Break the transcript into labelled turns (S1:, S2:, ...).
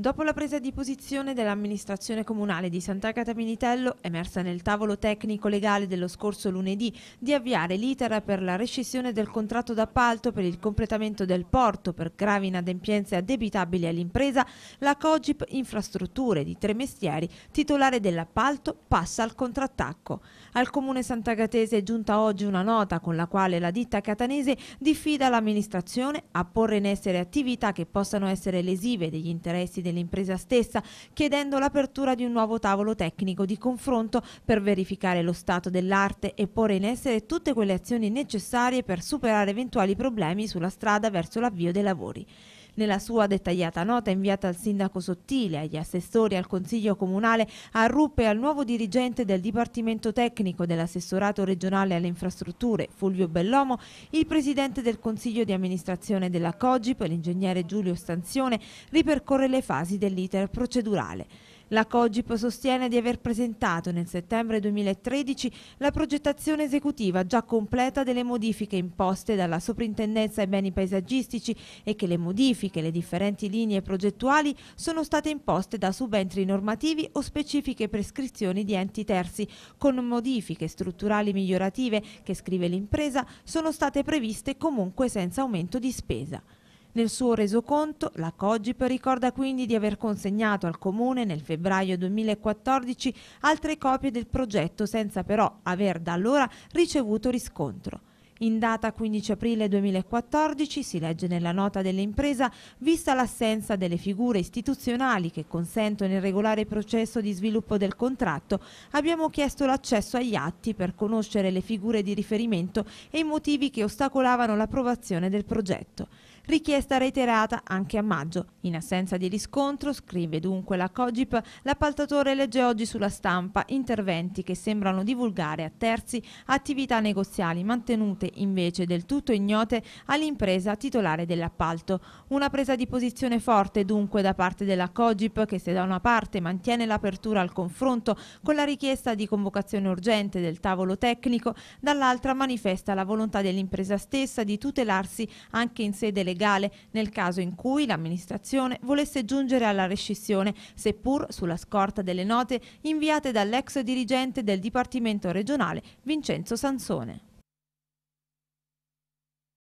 S1: Dopo la presa di posizione dell'amministrazione comunale di Sant'Agata Minitello, emersa nel tavolo tecnico legale dello scorso lunedì, di avviare l'iter per la rescissione del contratto d'appalto per il completamento del porto per gravi inadempienze addebitabili all'impresa, la Cogip Infrastrutture di Tremestieri, titolare dell'appalto, passa al contrattacco. Al comune sant'agatese è giunta oggi una nota con la quale la ditta catanese diffida l'amministrazione a porre in essere attività che possano essere lesive degli interessi dei dell'impresa stessa, chiedendo l'apertura di un nuovo tavolo tecnico di confronto per verificare lo stato dell'arte e porre in essere tutte quelle azioni necessarie per superare eventuali problemi sulla strada verso l'avvio dei lavori. Nella sua dettagliata nota inviata al sindaco Sottile, agli assessori, al consiglio comunale, a Ruppe e al nuovo dirigente del Dipartimento Tecnico dell'assessorato regionale alle infrastrutture, Fulvio Bellomo, il presidente del consiglio di amministrazione della Cogip, l'ingegnere Giulio Stanzione, ripercorre le fasi dell'iter procedurale. La Cogip sostiene di aver presentato nel settembre 2013 la progettazione esecutiva già completa delle modifiche imposte dalla Soprintendenza ai beni paesaggistici e che le modifiche, le differenti linee progettuali sono state imposte da subentri normativi o specifiche prescrizioni di enti terzi, con modifiche strutturali migliorative che, scrive l'impresa, sono state previste comunque senza aumento di spesa. Nel suo resoconto, la Cogip ricorda quindi di aver consegnato al Comune nel febbraio 2014 altre copie del progetto senza però aver da allora ricevuto riscontro. In data 15 aprile 2014, si legge nella nota dell'impresa, vista l'assenza delle figure istituzionali che consentono il regolare processo di sviluppo del contratto, abbiamo chiesto l'accesso agli atti per conoscere le figure di riferimento e i motivi che ostacolavano l'approvazione del progetto. Richiesta reiterata anche a maggio. In assenza di riscontro, scrive dunque la Cogip, l'appaltatore legge oggi sulla stampa interventi che sembrano divulgare a terzi attività negoziali mantenute invece del tutto ignote all'impresa titolare dell'appalto. Una presa di posizione forte dunque da parte della Cogip che se da una parte mantiene l'apertura al confronto con la richiesta di convocazione urgente del tavolo tecnico, dall'altra manifesta la volontà dell'impresa stessa di tutelarsi anche in sede legale legale nel caso in cui l'amministrazione volesse giungere alla rescissione, seppur sulla scorta delle note inviate dall'ex dirigente del Dipartimento regionale Vincenzo Sansone.